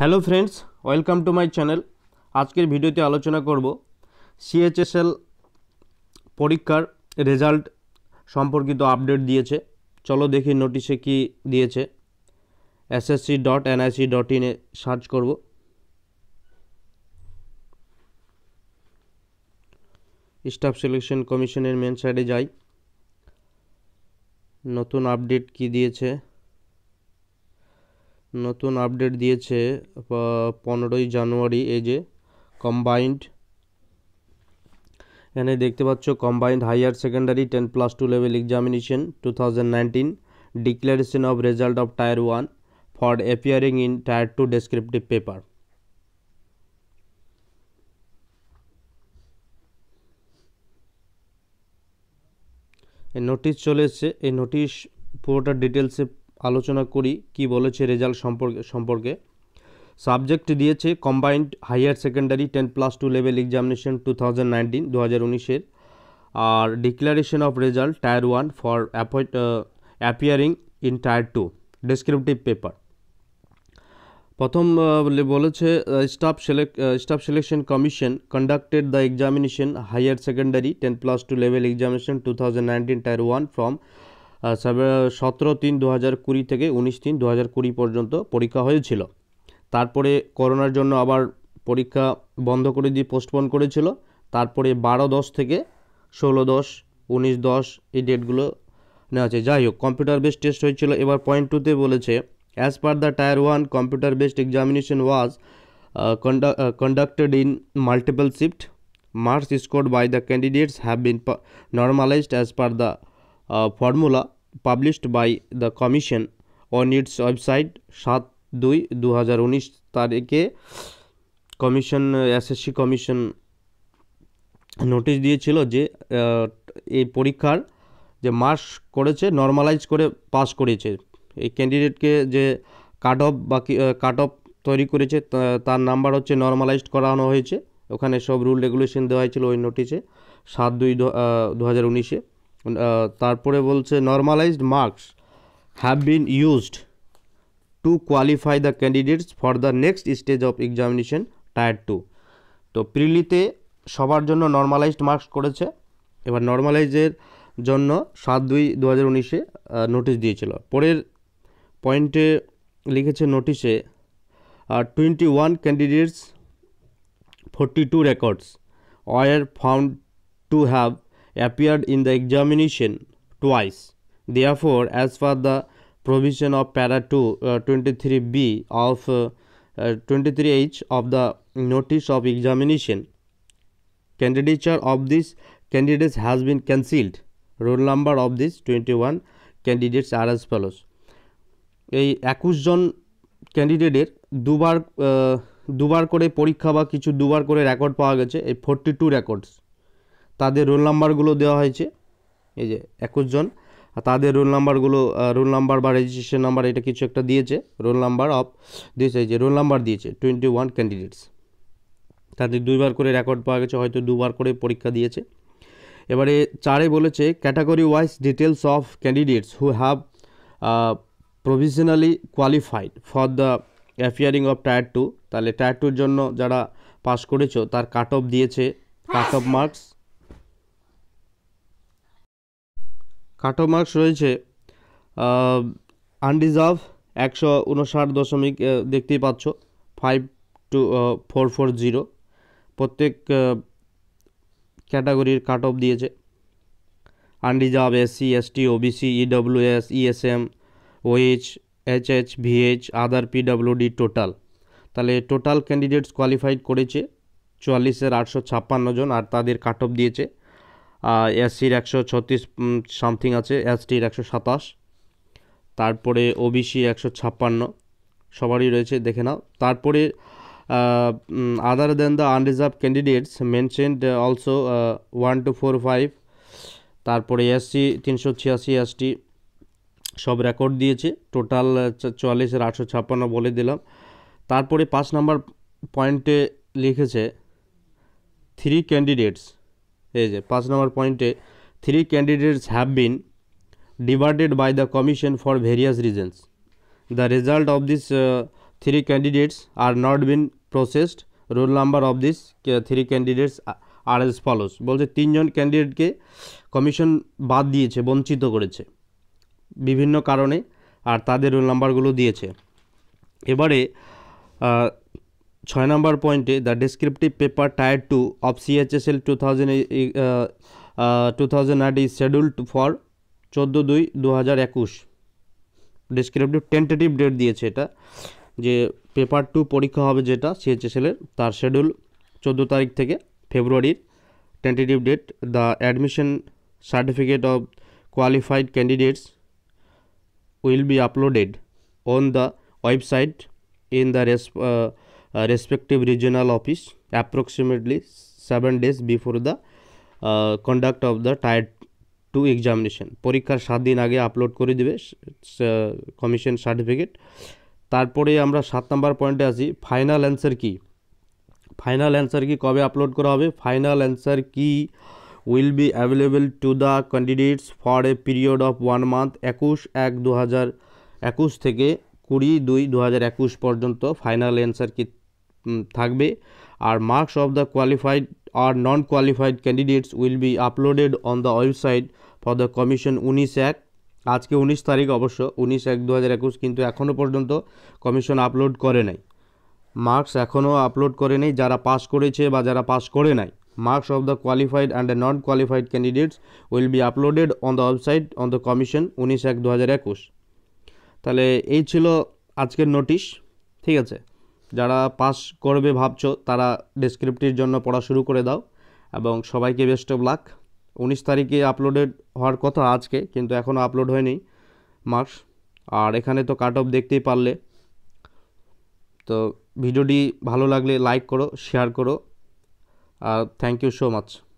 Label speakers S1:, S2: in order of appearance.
S1: Hello friends welcome to my channel আজকের ভিডিওতে আলোচনা করব সিএচএসএল পরীক্ষার রেজাল্ট সম্পর্কিত আপডেট দিয়েছে চলো দেখি নোটিশে কি দিয়েছে এসএসসি ডট এনআইসি ডট ইনে সার্চ করব স্টাফ সিলেকশন কমিশনের মেন সাইডে যাই নতুন আপডেট কি দিয়েছে নতুন আপডেট দিয়েছে পনেরোই জানুয়ারি এ যে কম্বাইন্ড এখানে দেখতে পাচ্ছ combined higher secondary ten plus two level examination two thousand declaration of result of tier one for appearing in tier two descriptive paper এই নোটিশ চলে এসছে এই নোটিশ পুরোটা ডিটেলসে আলোচনা করি কি বলেছে রেজাল্ট সম্পর্কে সম্পর্কে সাবজেক্ট দিয়েছে combined higher secondary ten plus two level examination two thousand nineteen দু হাজার আর declaration of result tier one for appoint appearing in tier two descriptive paper প্রথম uh, বলেছে staff select staff selection commission conducted the examination higher secondary ten plus two level examination two thousand nineteen tier one from সতেরো তিন দু হাজার কুড়ি থেকে উনিশ তিন দু হাজার কুড়ি পর্যন্ত পরীক্ষা হয়েছিল তারপরে করোনার জন্য আবার পরীক্ষা বন্ধ করে দিয়ে পোস্টপোন করেছিল তারপরে বারো দশ থেকে ষোলো দশ উনিশ দশ এই ডেটগুলো নেওয়া হয়েছে যাই হোক কম্পিউটার বেসড টেস্ট হয়েছিল এবার পয়েন্ট টুতে বলেছে as per the tier one computer based examination was conducted in multiple shift marks scored by the candidates have been normalised as per the formula published by the commission on its website সাত দুই দু তারিখে commission SSC commission notice দিয়েছিল যে এই পরীক্ষার যে marks করেছে নর্মালাইজ করে পাস করেছে এই ক্যান্ডিডেটকে যে কাট অফ বাকি কাট অফ তৈরি করেছে তার নাম্বার হচ্ছে নর্মালাইজড করানো হয়েছে ওখানে সব রুল রেগুলেশন দেওয়া হয়েছিল ওই নোটিশে সাত দুই দু হাজার উনিশে তারপরে বলছে normalised marks have been used to qualify the candidates for the next stage of examination tier two তো প্রিলিতে সবার জন্য নর্মালাইজড মার্কস করেছে এবার নর্মালাইজের জন্য সাত দুই দু হাজার উনিশে নোটিশ দিয়েছিল পরের পয়েন্টে লিখেছে নোটিশে twenty one candidates forty two records were found to have appeared in the examination twice. Therefore, as per the provision of para 2 uh, 23b of uh, uh, 23h of the notice of examination, candidature of this candidates has been cancelled. Roll number of this 21 candidates are as follows. এই একুশ জন ক্যান্ডিডেটের দুবার দুবার করে পরীক্ষা বা কিছু দুবার করে রেকর্ড পাওয়া গেছে এই ফোরটি টু রেকর্ডস তাদের রোল নাম্বারগুলো দেওয়া হয়েছে এই যে একুশ জন তাদের রোল নাম্বারগুলো রোল নাম্বার বা রেজিস্ট্রেশন নাম্বার এটা কিছু একটা দিয়েছে রোল নাম্বার অফ দিয়েছে যে রোল নাম্বার দিয়েছে টোয়েন্টি ওয়ান ক্যান্ডিডেটস তাদের দুইবার করে রেকর্ড পাওয়া গেছে হয়তো দুবার করে পরীক্ষা দিয়েছে এবারে চারে বলেছে category wise details of candidates who have provisionally qualified for the appearing of tier two তাহলে টায়ার টুর জন্য যারা পাস করেছো তার কাট অফ দিয়েছে কাট অফ মার্কস কাটো মার্কস রয়েছে আনডিজার্ভ একশো উনষাট দশমিক দেখতেই পাচ্ছ five two four four zero প্রত্যেক ক্যাটাগরির কাট অফ দিয়েছে unreserved SC ST OBC EWS ESM OH H H VH other PWD total তাহলে টোটাল ক্যান্ডিডেটস কোয়ালিফাইড করেছে চুয়াল্লিশের আটশো ছাপ্পান্ন জন আর তাদের কাট অফ দিয়েছে এসসির একশো ছত্রিশ সামথিং আছে এসটির একশো সাতাশ তারপরে ওবিসি একশো ছাপ্পান্ন সবারই রয়েছে দেখে নাও তারপরে other then the unreserved candidates mentioned also one two four five তারপরে এসসি তিনশো ছিয়াশি এসটি সব রেকর্ড দিয়েছে টোটাল চুয়াল্লিশের আটশো ছাপ্পান্ন বলে দিলাম তারপরে পাঁচ নাম্বার পয়েন্টে লিখেছে থ্রি ক্যান্ডিডেটস এই যে পাঁচ নম্বর পয়েন্টে three candidates have been diverted by the commission for various reasons the result of this three candidates are not been processed roll number of this three candidates are as follows বলছে তিনজন ক্যান্ডিডেটকে commission বাদ দিয়েছে বঞ্চিত করেছে বিভিন্ন কারণে আর তাদের roll নাম্বারগুলো দিয়েছে এবারে ছয় নম্বর পয়েন্টে the descriptive paper tier two of CHSL two thousand two thousand আট ইজ শেডিউল্ড ফর চোদ্দো দুই দু হাজার একুশ ডেসক্রিপটিভ টেন্টেটিভ ডেট দিয়েছে এটা যে পেপার টু পরীক্ষা হবে যেটা সিএচএসএলের তার শেডিউল চোদ্দো তারিখ থেকে ফেব্রুয়ারির tentative date the admission certificate of qualified candidates will be uploaded on the website in the রেসপ Uh, respective regional office approximately 7 days before the uh, conduct of the tier two examination পরীক্ষার সাত দিন আগে upload করে দেবে commission certificate তারপরে আমরা সাত নম্বর পয়েন্টে আসি final answer key final answer key কবে আপলোড করা হবে final answer key will be available to the candidates for a period of one month একুশ এক দু হাজার একুশ থেকে কুড়ি দুই দু হাজার একুশ পর্যন্ত ফাইনাল অ্যান্সার কি থাকবে আর মার্কস অফ দ্য কোয়ালিফাইড আর non qualified candidates will be uploaded on the website for the commission উনিশ এক আজকে উনিশ তারিখ অবশ্য উনিশ এক দু হাজার একুশ কিন্তু এখনও পর্যন্ত কমিশন আপলোড করে নাই মার্কস এখনও আপলোড করে নেই যারা পাস করেছে বা যারা পাস করে নাই marks of the qualified and non qualified candidates will be uploaded on the website on the commission উনিশ এক দু হাজার একুশ তাহলে এই ছিল আজকের নোটিশ ঠিক আছে যারা পাস করবে ভাবছো তারা ডেসক্রিপটির জন্য পড়া শুরু করে দাও এবং সবাইকে বেস্ট অফ লাক উনিশ তারিখে আপলোডেড হওয়ার কথা আজকে কিন্তু এখনও আপলোড হয়নি মার্কস আর এখানে তো কাট অফ দেখতেই পারলে তো ভিডিওটি ভালো লাগলে লাইক করো শেয়ার করো আর থ্যাংক ইউ সো মাচ